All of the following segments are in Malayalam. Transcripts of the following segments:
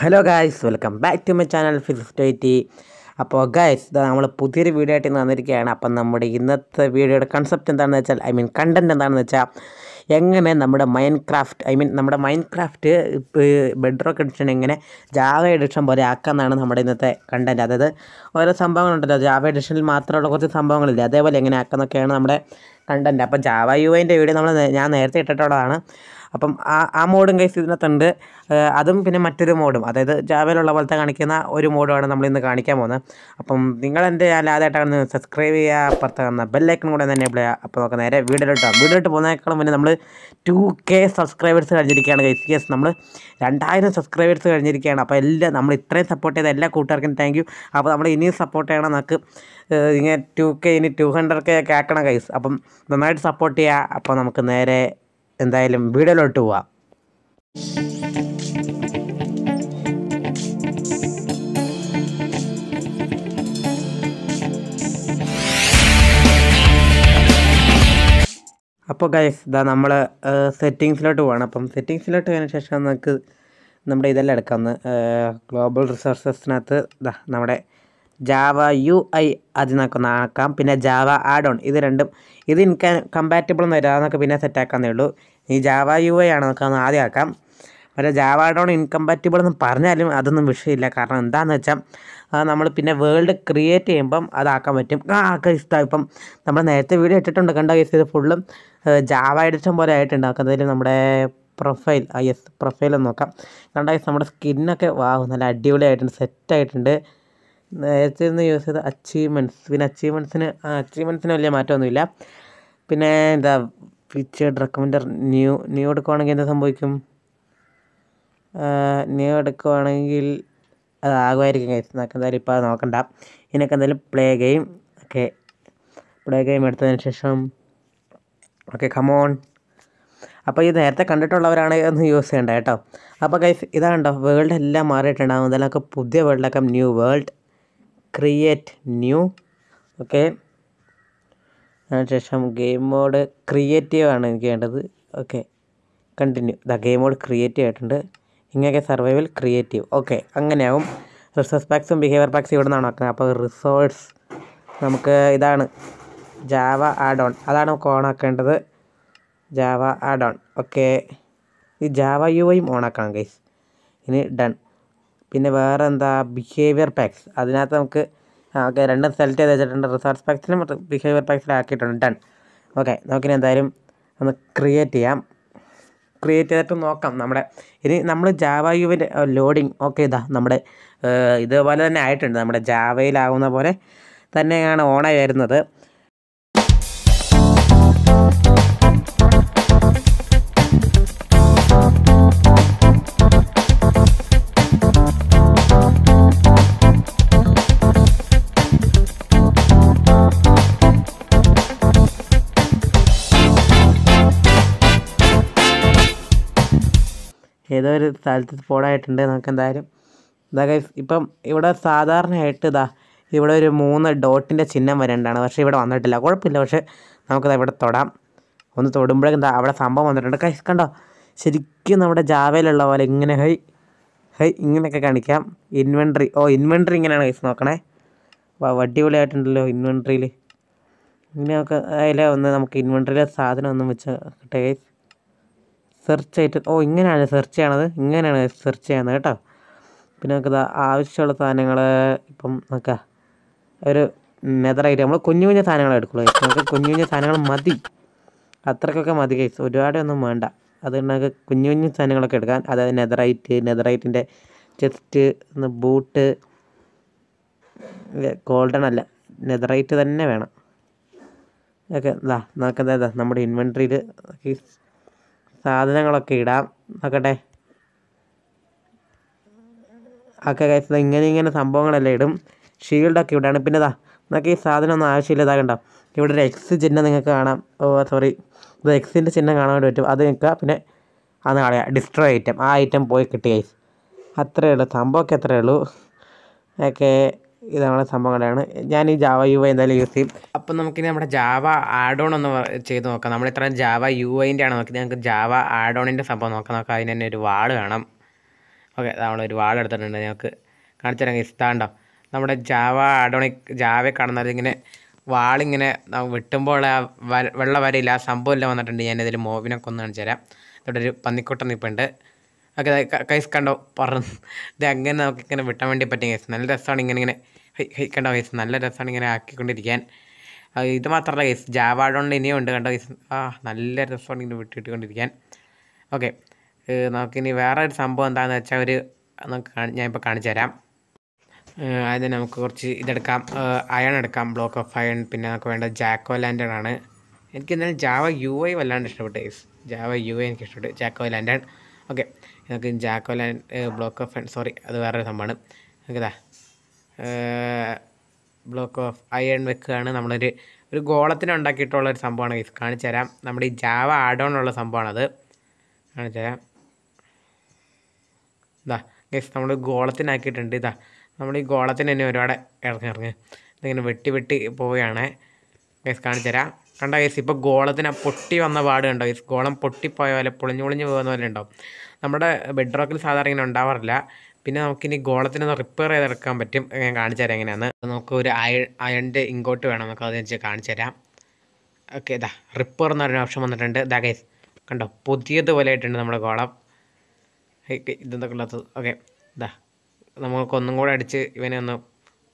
hello guys welcome back to my channel ഫിസിസ്റ്റേറ്റി അപ്പോൾ ഗായ്സ് ഇത് നമ്മൾ പുതിയൊരു വീഡിയോ ആയിട്ട് ഇന്ന് വന്നിരിക്കുകയാണ് അപ്പം നമ്മുടെ ഇന്നത്തെ വീഡിയോയുടെ കൺസെപ്റ്റ് എന്താണെന്ന് വെച്ചാൽ ഐ മീൻ കണ്ടൻറ്റ് എന്താണെന്ന് വെച്ചാൽ എങ്ങനെ നമ്മുടെ മൈൻഡ് ക്രാഫ്റ്റ് ഐ മീൻ നമ്മുടെ മൈൻഡ് ക്രാഫ്റ്റ് ബെഡ്റോക്ക് എഡിഷൻ എങ്ങനെ ജാവ എഡിഷൻ പോലെ ആക്കാമെന്നാണ് നമ്മുടെ ഇന്നത്തെ കണ്ടൻറ്റ് അതായത് ഓരോ സംഭവങ്ങളുണ്ടല്ലോ ജാവ എഡിഷനിൽ മാത്രമുള്ള കുറച്ച് സംഭവങ്ങളില്ല അതേപോലെ എങ്ങനെ ആക്കാമെന്നൊക്കെയാണ് നമ്മുടെ കണ്ടൻറ്റ് അപ്പോൾ ജാവ യു എൻ്റെ വീഡിയോ നമ്മൾ ഞാൻ നേരത്തെ ഇട്ടിട്ടുള്ളതാണ് അപ്പം ആ ആ മോഡും കേസ് ഇതിനകത്തുണ്ട് അതും പിന്നെ മറ്റൊരു മോഡും അതായത് ജാവയിലുള്ള പോലത്തെ കാണിക്കുന്ന ഒരു മോഡുമാണ് നമ്മൾ ഇന്ന് കാണിക്കാൻ പോകുന്നത് അപ്പം നിങ്ങൾ എൻ്റെ ഞാൻ ആദ്യമായിട്ടാണ് സബ്സ്ക്രൈബ് ചെയ്യുക അപ്പുറത്ത് കാണുന്ന ബെല്ലൈക്കൺ കൂടെ തന്നെ എബിൾ അപ്പോൾ നമുക്ക് നേരെ വീഡിയോയിലോട്ട് വീഡിയോട്ട് പോകുന്നതിനേക്കാളും മുന്നേ നമ്മൾ ടു കെ സബ്സ്ക്രൈബേഴ്സ് കഴിഞ്ഞിരിക്കുകയാണ് ഗൈസ് യെസ് നമ്മൾ രണ്ടായിരം സബ്സ്ക്രൈബേഴ്സ് കഴിഞ്ഞിരിക്കുകയാണ് അപ്പോൾ എല്ലാം നമ്മൾ ഇത്രയും സപ്പോർട്ട് ചെയ്ത എല്ലാ കൂട്ടുകാർക്കും താങ്ക് യു അപ്പോൾ നമ്മൾ ഇനിയും സപ്പോർട്ട് ചെയ്യണം നമുക്ക് ഇങ്ങനെ ടു കെ ഇനി ടു ഹൺഡ്രഡ് കെ ഒക്കെ ആക്കണം ഗൈസ് അപ്പം നന്നായിട്ട് സപ്പോർട്ട് ചെയ്യുക അപ്പോൾ നമുക്ക് നേരെ എന്തായാലും വീഡിയോയിലോട്ട് പോവാം അപ്പോൾ ഗൈസ് ഇതാ നമ്മൾ സെറ്റിങ്സിലോട്ട് പോവാണ് അപ്പം സെറ്റിങ്സിലോട്ട് പോയതിന് ശേഷം നമുക്ക് നമ്മുടെ ഇതെല്ലാം എടുക്കാമെന്ന് ഗ്ലോബൽ റിസോഴ്സസിനകത്ത് ഇതാ നമ്മുടെ ജാവ യു ഐ അതിനൊക്കെ ആക്കാം പിന്നെ ജാവ ആഡ് ഓൺ ഇത് രണ്ടും ഇത് ഇൻക കമ്പാറ്റബിൾ എന്ന് വരാം അതൊക്കെ പിന്നെ സെറ്റാക്കാന്നേ ഉള്ളൂ ഈ ജാവ യു ഐ ആണ് നമുക്ക് ആദ്യം ആക്കാം പിന്നെ ജാവ ആഡ് ഓൺ ഇൻകമ്പാറ്റബിൾ എന്ന് പറഞ്ഞാലും അതൊന്നും വിഷയമില്ല കാരണം എന്താണെന്ന് വെച്ചാൽ നമ്മൾ പിന്നെ വേൾഡ് ക്രിയേറ്റ് ചെയ്യുമ്പം അതാക്കാൻ പറ്റും ആക്കാൻ ഇഷ്ടമാണ് ഇപ്പം നമ്മൾ നേരത്തെ വീഡിയോ ഇട്ടിട്ടുണ്ട് കണ്ട കേസ് ഇത് ഫുള്ളും ജാവ എഡിഷൻ പോലെ ആയിട്ടുണ്ടാക്കുന്നതിൽ നമ്മുടെ പ്രൊഫൈൽ യെസ് പ്രൊഫൈൽ ഒന്ന് നോക്കാം കണ്ട നമ്മുടെ സ്കിന്നൊക്കെ വാവ് നല്ല അടിപൊളിയായിട്ടുണ്ട് സെറ്റായിട്ടുണ്ട് നേരത്തെ ഒന്ന് യൂസ് ചെയ്ത അച്ചീവ്മെൻറ്റ്സ് പിന്നെ അച്ചീവ്മെൻറ്റ്സിന് ആ അച്ചീവ്മെൻറ്റ്സിന് വലിയ മാറ്റമൊന്നുമില്ല പിന്നെ എന്താ ഫീച്ചേർഡ് റെക്കമെൻഡർ ന്യൂ ന്യൂ എടുക്കുവാണെങ്കിൽ എന്താ സംഭവിക്കും ന്യൂ എടുക്കുവാണെങ്കിൽ അത് ആകുമായിരിക്കും ഗൈസ് നമുക്ക് എന്തായാലും ഇപ്പോൾ നോക്കണ്ട ഇതിനൊക്കെ എന്തായാലും play game okay play game എടുത്തതിന് ശേഷം ഓക്കെ കമോൺ അപ്പോൾ ഈ നേരത്തെ കണ്ടിട്ടുള്ളവരാണ് ഒന്ന് യൂസ് ചെയ്യേണ്ട കേട്ടോ അപ്പോൾ ഇതാണ് കേട്ടോ വേൾഡ് എല്ലാം മാറിയിട്ടുണ്ടാകും എന്തായാലും പുതിയ വേൾഡൊക്കെ new world create new okay അതിനുശേഷം ഗെയിം മോഡ് ക്രിയേറ്റീവ് ആണ് എനിക്ക് വേണ്ടത് okay continue the game mode creative ആയിട്ടുണ്ട് ഇങ്ങനെയൊക്കെ സർവൈവൽ ക്രിയേറ്റീവ് ഓക്കെ അങ്ങനെയാവും റിസോഴ്സ് പാക്സും ബിഹേവിയർ പാക്സും ഇവിടെ നിന്നാണ് ഓക്കെ അപ്പോൾ റിസോഴ്സ് നമുക്ക് ഇതാണ് ജാവ ആഡ് ഓൺ അതാണ് നമുക്ക് ഓൺ ആക്കേണ്ടത് ജാവ ആഡ് ഓൺ ഓക്കെ ഈ ജാവ യു ഐയും ഓൺ ആക്കണം ഗൈസ് ഇനി ഡൺ പിന്നെ വേറെ എന്താ ബിഹേവിയർ പാക്സ് അതിനകത്ത് നമുക്ക് ഓക്കെ രണ്ടും സെലക്ട് ചെയ്ത് വെച്ചിട്ടുണ്ട് റിസോർട്ട് പാക്സിലും ബിഹേവിയർ പാക്സിലും ആക്കിയിട്ടുണ്ട് ഡൺ ഓക്കെ നമുക്കിനി എന്തായാലും ഒന്ന് ക്രിയേറ്റ് ചെയ്യാം ക്രിയേറ്റ് ചെയ്തിട്ട് നോക്കാം നമ്മുടെ ഇനി നമ്മൾ ജാവായുവിൻ്റെ ലോഡിങ് ഓക്കെ ഇതാ നമ്മുടെ ഇതുപോലെ തന്നെ ആയിട്ടുണ്ട് നമ്മുടെ ജാവയിലാവുന്ന പോലെ തന്നെയാണ് ഓണായി വരുന്നത് ഏതോ ഒരു സ്ഥലത്ത് സ്പോട്ടായിട്ടുണ്ട് എന്തായാലും ഇതാ ഗൈസ് ഇപ്പം ഇവിടെ സാധാരണയായിട്ട് ഇതാ ഇവിടെ ഒരു മൂന്ന് ഡോട്ടിൻ്റെ ചിഹ്നം വരേണ്ടതാണ് പക്ഷേ ഇവിടെ വന്നിട്ടില്ല കുഴപ്പമില്ല പക്ഷേ നമുക്കത് ഇവിടെ തൊടാം ഒന്ന് തൊടുമ്പോഴേക്കും എന്താ അവിടെ സംഭവം വന്നിട്ടുണ്ട് കൈ കണ്ടോ ശരിക്കും നമ്മുടെ ജാവയിലുള്ള പോലെ ഇങ്ങനെ ഹൈ ഹൈ ഇങ്ങനെയൊക്കെ കാണിക്കാം ഇൻവെൻട്രി ഓ ഇൻവെൻട്രി ഇങ്ങനെയാണ് കൈസ് നോക്കണേ അടിപൊളിയായിട്ടുണ്ടല്ലോ ഇൻവെൻട്രിയിൽ ഇങ്ങനെയൊക്കെ അതിലെ ഒന്ന് നമുക്ക് ഇൻവെൻട്രിയിലെ സാധനം ഒന്നും വെച്ച് കിട്ടേ കൈസ് സെർച്ച് ഐറ്റം ഓ ഇങ്ങനെയാണ് സെർച്ച് ചെയ്യണത് ഇങ്ങനെയാണ് സെർച്ച് ചെയ്യുന്നത് കേട്ടോ പിന്നെ നമുക്ക് ആവശ്യമുള്ള സാധനങ്ങൾ ഇപ്പം നമുക്ക് ഒരു നെതർ ഐറ്റം നമ്മൾ കുഞ്ഞു കുഞ്ഞു സാധനങ്ങൾ എടുക്കുള്ളൂ നമുക്ക് കുഞ്ഞു കുഞ്ഞു സാധനങ്ങൾ മതി അത്രക്കൊക്കെ മതി കേസ് ഒരുപാടൊന്നും വേണ്ട അതുകൊണ്ട് നമുക്ക് കുഞ്ഞു കുഞ്ഞു സാധനങ്ങളൊക്കെ എടുക്കാൻ അതായത് നെതറൈറ്റ് നെതറൈറ്റിൻ്റെ ചെസ്റ്റ് ബൂട്ട് ഗോൾഡൺ അല്ല നെതറൈറ്റ് തന്നെ വേണം ഓക്കെ ഇതാ നമുക്കതാ നമ്മുടെ ഇൻവെൻട്രിയിൽ സാധനങ്ങളൊക്കെ ഇടാം നോക്കട്ടെ ഒക്കെ കഴിച്ചത് ഇങ്ങനെ ഇങ്ങനെ സംഭവങ്ങളെല്ലാം ഇടും ഷീൽഡൊക്കെ ഇവിടെയാണ് പിന്നെ ഇതാ നമുക്ക് ഈ സാധനം ഒന്നും ആവശ്യമില്ല ഇതാ കണ്ടോ ഇവിടെ ഒരു എക്സ് ചിഹ്നം നിങ്ങൾക്ക് കാണാം ഓ സോറി ഇത് എക്സിൻ്റെ ചിഹ്നം കാണാൻ പറ്റും അത് നിൽക്കുക പിന്നെ അന്ന് കളയാം ഡിസ്ട്രോയ് ഐറ്റം ആ ഐറ്റം പോയി കിട്ടി ഗൈസ് അത്രയേ ഉള്ളൂ സംഭവമൊക്കെ അത്രയേ ഉള്ളൂ ഓക്കേ ഇതാണ് സംഭവങ്ങളാണ് ഞാൻ ഈ ജാവ യു ഐ എന്തായാലും യൂസ് ചെയ്യും അപ്പം നമുക്കിനി നമ്മുടെ ജാവ ആഡ് ഓൺ ഒന്ന് ചെയ്ത് നോക്കാം നമ്മൾ ഇത്ര ജാവ യു ഐൻ്റെ ആണ് നോക്കിയത് നമുക്ക് ജാവ ആഡ് ഓണിൻ്റെ സംഭവം നോക്കാം നമുക്ക് അതിന് തന്നെ ഒരു വാൾ വേണം ഓക്കെ ഒരു വാൾ എടുത്തിട്ടുണ്ട് ഞങ്ങൾക്ക് കാണിച്ചു തരാം ഇസ്താണ്ടോ നമ്മുടെ ജാവ ആഡോണി ജാവയെ കാണുന്നത് ഇങ്ങനെ വാളിങ്ങനെ വെട്ടുമ്പോൾ ആ വെള്ളം വരയില്ല ആ എല്ലാം വന്നിട്ടുണ്ട് ഞാനിതിൽ മോവിനെ കൊന്ന് കാണിച്ചു തരാം ഇവിടെ ഒരു പന്നിക്കൂട്ടം നിൽപ്പുണ്ട് ഓക്കെ കൈസ് കണ്ടോ പറഞ്ഞു ഇത് അങ്ങനെ ഇങ്ങനെ വിട്ടാൻ വേണ്ടി പറ്റിയ കേസ് നല്ല രസമാണ് ഇങ്ങനെ ഇങ്ങനെ ഹൈ കണ്ടോ ഗൈസ് നല്ല രസമാണ് ഇങ്ങനെ ആക്കിക്കൊണ്ടിരിക്കാൻ ഇത് മാത്രമല്ല കേസ് ജാവാഡോണ്ട് ഇനിയും ഉണ്ട് കണ്ട കേസ് ആ നല്ല രസമാണ് ഇങ്ങനെ വിട്ടിട്ടുകൊണ്ടിരിക്കാൻ ഓക്കെ നമുക്കിനി വേറെ ഒരു സംഭവം എന്താണെന്ന് വെച്ചാൽ ഒരു നമുക്ക് ഞാൻ ഇപ്പോൾ കാണിച്ചു തരാം അതിന് നമുക്ക് കുറച്ച് ഇതെടുക്കാം അയൺ എടുക്കാം ബ്ലോക്ക് ഓഫ് അയൺ പിന്നെ നമുക്ക് വേണ്ട ജാക്കോ ലാൻഡൺ ആണ് എനിക്ക് എന്തായാലും ജാവ യു ഐ വല്ലാണ്ട് ഇഷ്ടപ്പെട്ട കേസ് ജാവ യു ഐ എനിക്ക് ഇഷ്ടപ്പെട്ടു ജാക്കോ ലാൻഡൺ ഓക്കെ നമുക്ക് jack o land block of sorry അത് വേറൊരു സംഭവമാണ് നമുക്കിതാ ബ്ലോക്ക് ഓഫ് അയൺ വെക്കുകയാണ് നമ്മളൊരു ഒരു ഗോളത്തിന് ഉണ്ടാക്കിയിട്ടുള്ള ഒരു സംഭവമാണ് ഗൈസ് കാണിച്ചു തരാം നമ്മുടെ ഈ ജാവ ആഡ് ഓൺ ഉള്ള അത് കാണിച്ചു തരാം ഇതാ ഗൈസ് നമ്മൾ ഗോളത്തിനാക്കിയിട്ടുണ്ട് ഇതാ നമ്മൾ ഈ ഗോളത്തിന് തന്നെ ഒരുപാട് ഇറങ്ങി ഇറങ്ങി ഇതിങ്ങനെ വെട്ടി വെട്ടി പോവുകയാണ് ഗൈസ് കാണിച്ചു തരാം കണ്ടോ ഗൈസ് ഇപ്പോൾ ഗോളത്തിന് പൊട്ടി വന്ന പാട് കണ്ടോ ഗൈസ് ഗോളം പൊട്ടിപ്പോയ പോലെ പൊളിഞ്ഞു പൊളിഞ്ഞ് പോകുന്ന പോലെ ഉണ്ടാവും നമ്മുടെ ബെഡ് റോക്കിൽ സാധാരണ ഇങ്ങനെ ഉണ്ടാവാറില്ല പിന്നെ നമുക്കിനി ഗോളത്തിനൊന്ന് റിപ്പയർ ചെയ്തെടുക്കാൻ പറ്റും ഞാൻ കാണിച്ചു തരാം എങ്ങനെയാണ് നമുക്ക് ഒരു അയൺ അയണിൻ്റെ ഇങ്ങോട്ട് വേണം നമുക്ക് അതെന്ന് വെച്ചാൽ കാണിച്ചു തരാം ഓക്കെ ഇതാ റിപ്പയർ എന്ന് പറയുന്ന ഓപ്ഷൻ വന്നിട്ടുണ്ട് ഇതാ ഗൈസ് കണ്ടോ പുതിയതുപോലെ ആയിട്ടുണ്ട് നമ്മുടെ ഗോളം ഇതെന്തൊക്കെ ഉള്ളത് ഓക്കെ ഇതാ ഒന്നും കൂടെ അടിച്ച് ഇവനെ ഒന്ന്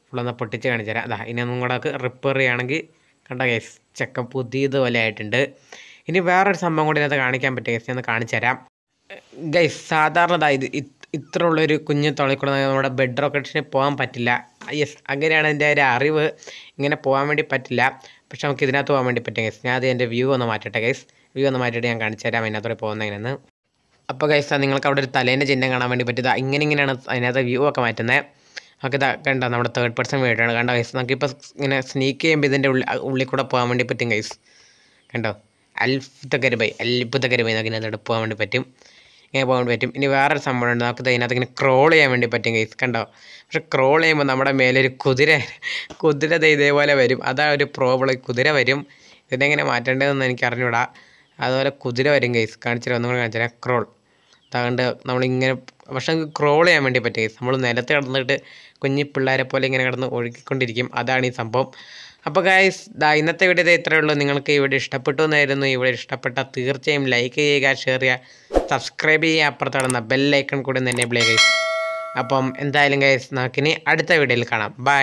ഫുള്ളൊന്ന് പൊട്ടിച്ച് കാണിച്ചു തരാം അതാ ഇനി ഒന്നും കൂടെ റിപ്പയർ ചെയ്യുകയാണെങ്കിൽ കണ്ടോ ഗൈസ് ചെക്കൻ പുതിയതുപോലെ ആയിട്ടുണ്ട് ഇനി വേറൊരു സംഭവം കൂടി ഇതിനകത്ത് കാണിക്കാൻ പറ്റും ഗൈസ് ഞാൻ കാണിച്ചു തരാം ഗൈസ് സാധാരണ ഇത് ഇത്ര ഉള്ളൊരു കുഞ്ഞു തുള്ളിക്കൂടെ നമ്മുടെ ബെഡ് റോക്കറ്റിന് പോകാൻ പറ്റില്ല യെസ് അങ്ങനെയാണ് എൻ്റെ ഒരു അറിവ് ഇങ്ങനെ പോകാൻ വേണ്ടി പറ്റില്ല പക്ഷെ നമുക്ക് ഇതിനകത്ത് പോകാൻ വേണ്ടി പറ്റും ഗൈസ് ഞാൻ അത് എൻ്റെ വ്യൂ ഒന്ന് മാറ്റട്ടെ ഗൈസ് വ്യൂ ഒന്ന് മാറ്റിയിട്ട് ഞാൻ കാണിച്ചു തരാം അതിനകത്തോടെ പോകുന്നതിനെന്ന് അപ്പോൾ ഗൈസ് നിങ്ങൾക്ക് അവിടെ ഒരു തലേൻ്റെ ചിഹ്നം കാണാൻ വേണ്ടി പറ്റിയത് ഇങ്ങനെ ഇങ്ങനെയാണ് അതിനകത്ത് വ്യൂ ഒക്കെ മാറ്റുന്നത് നമുക്ക് ഇതാ കണ്ട നമ്മുടെ തേർഡ് പേഴ്സൺ വീട്ടാണ് കണ്ടോ ഗൈസ് ഇപ്പോൾ ഇങ്ങനെ സ്നീക്ക് ചെയ്യുമ്പോൾ ഇതിൻ്റെ ഉള്ളിൽ ഉള്ളിൽ കൂടെ പോകാൻ വേണ്ടി പറ്റും ഗൈസ് കണ്ടോ അത്ഭുതകരമായി കരുബൈ നമുക്ക് ഇതിനകത്ത് പോകാൻ വേണ്ടി പറ്റും ഇങ്ങനെ പോകാൻ പറ്റും ഇനി വേറൊരു സംഭവം ഉണ്ട് നമുക്ക് അതിനകത്ത് ഇങ്ങനെ ക്രോൾ ചെയ്യാൻ വേണ്ടി പറ്റും ഗൈസ് കണ്ടോ പക്ഷെ ക്രോൾ ചെയ്യുമ്പോൾ നമ്മുടെ മേലൊരു കുതിര കുതിര ഇതേപോലെ വരും അതാ ഒരു പ്രോബ്ലം കുതിര വരും ഇതിനെങ്ങനെ മാറ്റേണ്ടതെന്ന് എനിക്ക് അറിഞ്ഞൂടാ അതുപോലെ കുതിര വരും ഗൈസ് കാണിച്ചുതരാം ഒന്നും കൂടെ ക്രോൾ അതുകൊണ്ട് നമ്മളിങ്ങനെ പക്ഷെ ക്രോൾ ചെയ്യാൻ വേണ്ടി പറ്റും ഗൈസ് നമ്മൾ നിലത്ത് കിടന്നിട്ട് കുഞ്ഞു പിള്ളേരെ പോലെ ഇങ്ങനെ കിടന്ന് ഒഴുകിക്കൊണ്ടിരിക്കും അതാണ് ഈ സംഭവം അപ്പോൾ ഗായ്സ് ദാ ഇന്നത്തെ വീഡിയോ ഇത്രയേ ഉള്ളൂ നിങ്ങൾക്ക് ഈ വീഡിയോ ഇഷ്ടപ്പെട്ടു എന്നായിരുന്നു ഈ വീഡിയോ ഇഷ്ടപ്പെട്ട തീർച്ചയായും ലൈക്ക് ചെയ്യുക ഷെയർ ചെയ്യുക സബ്സ്ക്രൈബ് ചെയ്യുക അപ്പുറത്ത് കിടന്ന ബെല്ലൈക്കൺ കൂടി തന്നെ എനേബിൾ ചെയ്യുക ഗൈസ് അപ്പം എന്തായാലും ഗൈസ് നമുക്കിനി അടുത്ത വീഡിയോയിൽ കാണാം ബൈ